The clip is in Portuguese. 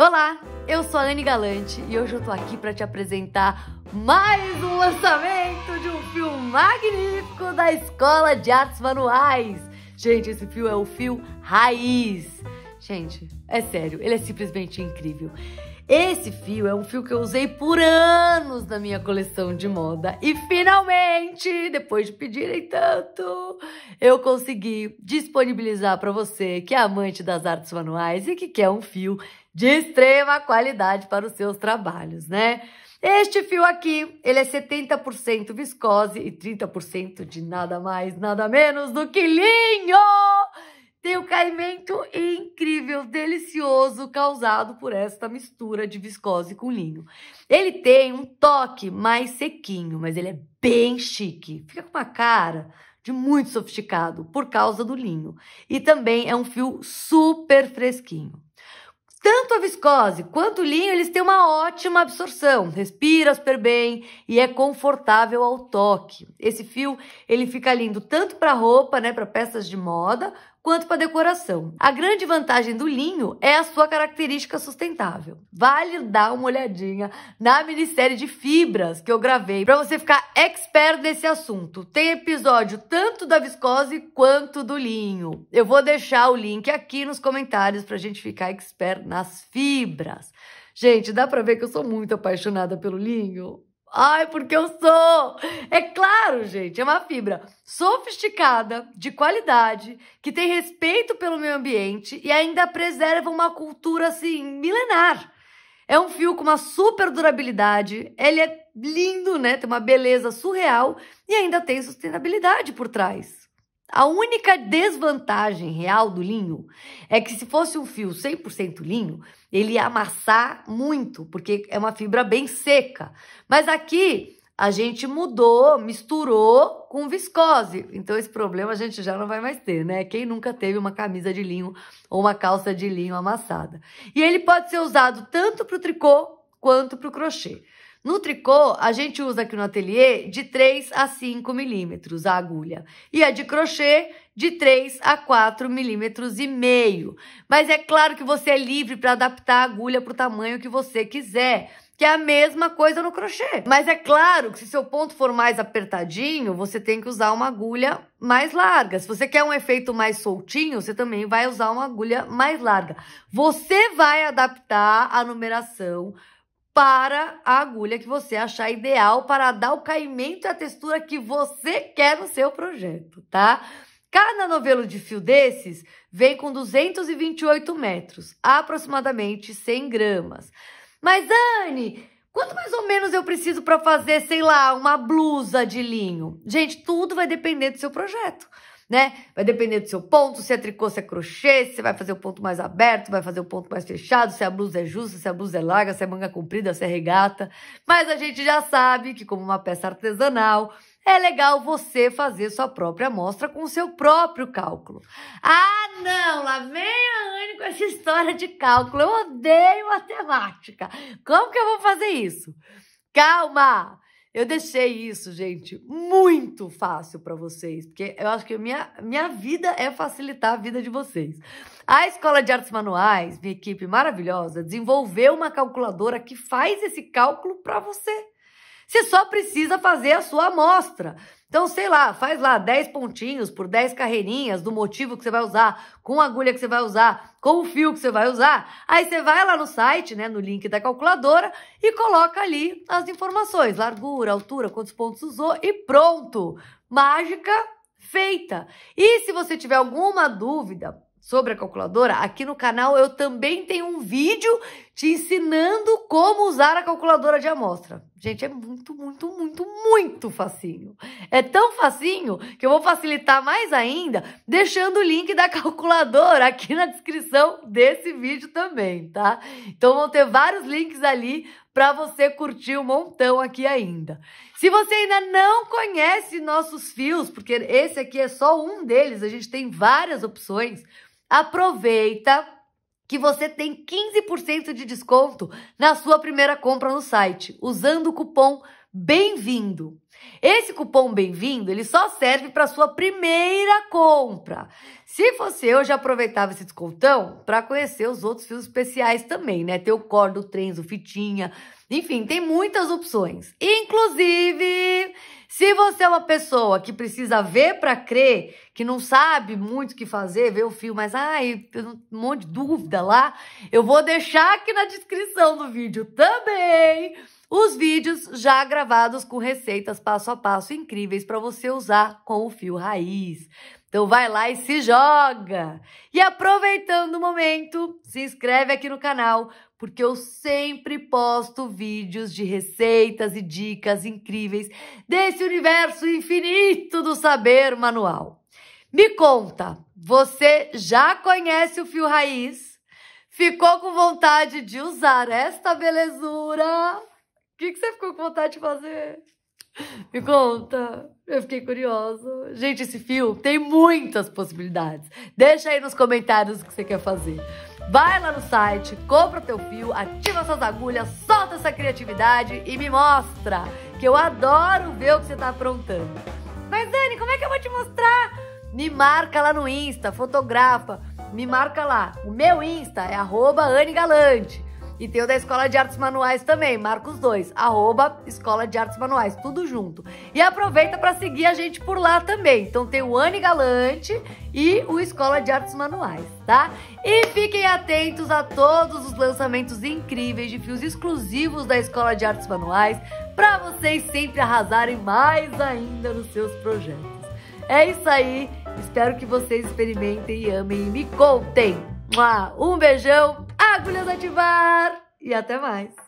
Olá, eu sou a Anne Galante e hoje eu tô aqui para te apresentar mais um lançamento de um fio magnífico da Escola de Artes Manuais. Gente, esse fio é o fio raiz. Gente, é sério, ele é simplesmente incrível. Esse fio é um fio que eu usei por anos na minha coleção de moda e finalmente, depois de pedirem tanto, eu consegui disponibilizar para você que é amante das artes manuais e que quer um fio de extrema qualidade para os seus trabalhos, né? Este fio aqui, ele é 70% viscose e 30% de nada mais, nada menos do que linho! Tem o um caimento incrível, delicioso, causado por esta mistura de viscose com linho. Ele tem um toque mais sequinho, mas ele é bem chique. Fica com uma cara de muito sofisticado por causa do linho. E também é um fio super fresquinho. Tanto a viscose quanto o linho, eles têm uma ótima absorção, respira super bem e é confortável ao toque. Esse fio, ele fica lindo tanto para roupa, né, para peças de moda, quanto para decoração. A grande vantagem do linho é a sua característica sustentável. Vale dar uma olhadinha na minissérie de fibras que eu gravei para você ficar expert nesse assunto. Tem episódio tanto da viscose quanto do linho. Eu vou deixar o link aqui nos comentários para a gente ficar expert nas fibras. Gente, dá para ver que eu sou muito apaixonada pelo linho. Ai, porque eu sou! É claro, gente, é uma fibra sofisticada, de qualidade, que tem respeito pelo meio ambiente e ainda preserva uma cultura assim milenar. É um fio com uma super durabilidade, ele é lindo, né? Tem uma beleza surreal e ainda tem sustentabilidade por trás. A única desvantagem real do linho é que se fosse um fio 100% linho, ele ia amassar muito, porque é uma fibra bem seca. Mas aqui a gente mudou, misturou com viscose. Então esse problema a gente já não vai mais ter, né? Quem nunca teve uma camisa de linho ou uma calça de linho amassada. E ele pode ser usado tanto para o tricô quanto para o crochê. No tricô, a gente usa aqui no ateliê de 3 a 5 milímetros a agulha. E a de crochê, de 3 a 4 milímetros e meio. Mas é claro que você é livre para adaptar a agulha para o tamanho que você quiser que é a mesma coisa no crochê. Mas é claro que se seu ponto for mais apertadinho, você tem que usar uma agulha mais larga. Se você quer um efeito mais soltinho, você também vai usar uma agulha mais larga. Você vai adaptar a numeração para a agulha que você achar ideal para dar o caimento e a textura que você quer no seu projeto, tá? Cada novelo de fio desses vem com 228 metros, aproximadamente 100 gramas. Mas, Anne, Quanto mais ou menos eu preciso para fazer, sei lá, uma blusa de linho? Gente, tudo vai depender do seu projeto né? Vai depender do seu ponto, se é tricô, se é crochê, se você vai fazer o ponto mais aberto, vai fazer o ponto mais fechado, se a blusa é justa, se a blusa é larga, se é manga comprida, se é regata. Mas a gente já sabe que como uma peça artesanal, é legal você fazer sua própria amostra com o seu próprio cálculo. Ah, não! Lá vem a Anne com essa história de cálculo. Eu odeio matemática. Como que eu vou fazer isso? Calma! Eu deixei isso, gente, muito fácil para vocês, porque eu acho que minha, minha vida é facilitar a vida de vocês. A Escola de Artes Manuais, minha equipe maravilhosa, desenvolveu uma calculadora que faz esse cálculo para você. Você só precisa fazer a sua amostra. Então, sei lá, faz lá 10 pontinhos por 10 carreirinhas do motivo que você vai usar, com a agulha que você vai usar, com o fio que você vai usar. Aí você vai lá no site, né, no link da calculadora e coloca ali as informações, largura, altura, quantos pontos usou e pronto. Mágica feita. E se você tiver alguma dúvida, sobre a calculadora, aqui no canal eu também tenho um vídeo te ensinando como usar a calculadora de amostra. Gente, é muito, muito, muito, muito facinho. É tão facinho que eu vou facilitar mais ainda deixando o link da calculadora aqui na descrição desse vídeo também, tá? Então vão ter vários links ali para você curtir um montão aqui ainda. Se você ainda não conhece nossos fios, porque esse aqui é só um deles, a gente tem várias opções, aproveita que você tem 15% de desconto na sua primeira compra no site, usando o cupom BEM-vindo. Esse cupom bem-vindo, ele só serve para sua primeira compra. Se fosse eu, já aproveitava esse descontão para conhecer os outros fios especiais também, né? Tem o corda, o trenzo, fitinha, enfim, tem muitas opções. Inclusive, se você é uma pessoa que precisa ver para crer, que não sabe muito o que fazer, ver o fio, mas ai, um monte de dúvida lá, eu vou deixar aqui na descrição do vídeo também os vídeos já gravados com receitas passo a passo incríveis para você usar com o fio raiz. Então vai lá e se joga! E aproveitando o momento, se inscreve aqui no canal, porque eu sempre posto vídeos de receitas e dicas incríveis desse universo infinito do saber manual. Me conta, você já conhece o fio raiz? Ficou com vontade de usar esta belezura? O que, que você ficou com vontade de fazer? Me conta. Eu fiquei curiosa. Gente, esse fio tem muitas possibilidades. Deixa aí nos comentários o que você quer fazer. Vai lá no site, compra teu fio, ativa suas agulhas, solta essa criatividade e me mostra, que eu adoro ver o que você tá aprontando. Mas Dani, como é que eu vou te mostrar? Me marca lá no Insta, fotografa, me marca lá. O meu Insta é arroba Anne Galante. E tem o da Escola de Artes Manuais também, Marcos 2, arroba Escola de Artes Manuais, tudo junto. E aproveita para seguir a gente por lá também. Então tem o Anne Galante e o Escola de Artes Manuais, tá? E fiquem atentos a todos os lançamentos incríveis de fios exclusivos da Escola de Artes Manuais para vocês sempre arrasarem mais ainda nos seus projetos. É isso aí, espero que vocês experimentem e amem e me contem. Um beijão Fagulhas Ativar e até mais!